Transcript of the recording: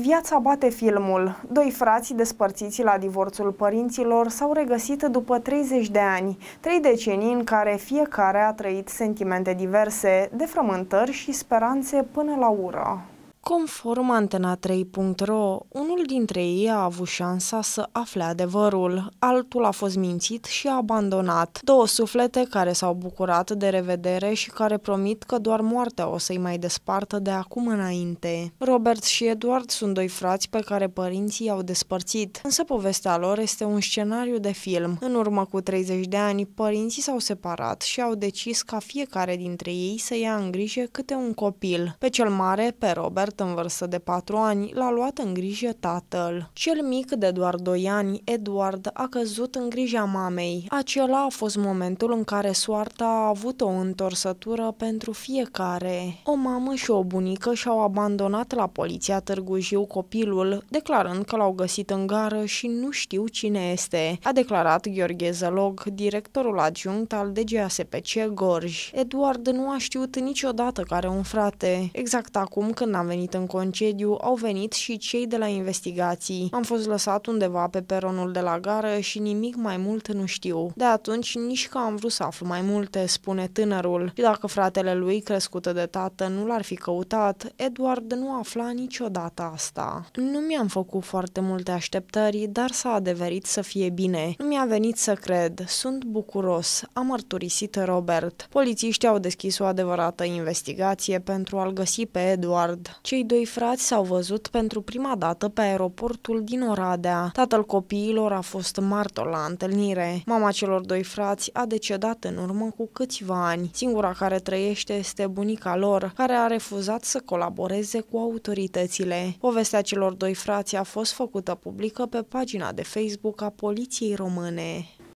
Viața bate filmul. Doi frați despărțiți la divorțul părinților s-au regăsit după 30 de ani, trei decenii în care fiecare a trăit sentimente diverse, de frământări și speranțe până la ură. Conform Antena3.ro, unul dintre ei a avut șansa să afle adevărul, altul a fost mințit și abandonat. Două suflete care s-au bucurat de revedere și care promit că doar moartea o să-i mai despartă de acum înainte. Robert și Edward sunt doi frați pe care părinții i-au despărțit, însă povestea lor este un scenariu de film. În urmă cu 30 de ani, părinții s-au separat și au decis ca fiecare dintre ei să ia în grijă câte un copil. Pe cel mare, pe Robert, băiat în vârstă de patru ani l-a luat în grijă tatăl. Cel mic de doar doi ani, Eduard, a căzut în grija mamei. Acela a fost momentul în care soarta a avut o întorsătură pentru fiecare. O mamă și o bunică și-au abandonat la poliția Târgu Jiu copilul, declarând că l-au găsit în gară și nu știu cine este, a declarat Gheorghe Zălog, directorul adjunct al DGASPC Gorj. Eduard nu a știut niciodată care un frate. Exact acum când am venit venit în concediu, au venit și cei de la investigații. Am fost lăsat undeva pe peronul de la gară și nimic mai mult nu știu. De atunci nici că am vrut să aflu mai multe, spune tânărul. Și dacă fratele lui, crescută de tată, nu l-ar fi căutat, Edward nu afla niciodată asta. Nu mi-am făcut foarte multe așteptări, dar s-a adeverit să fie bine. Nu mi-a venit să cred. Sunt bucuros, a mărturisit Robert. Polițiștii au deschis o adevărată investigație pentru a-l găsi pe Edward. Ce cei doi frați s-au văzut pentru prima dată pe aeroportul din Oradea. Tatăl copiilor a fost martor la întâlnire. Mama celor doi frați a decedat în urmă cu câțiva ani. Singura care trăiește este bunica lor, care a refuzat să colaboreze cu autoritățile. Povestea celor doi frați a fost făcută publică pe pagina de Facebook a Poliției Române.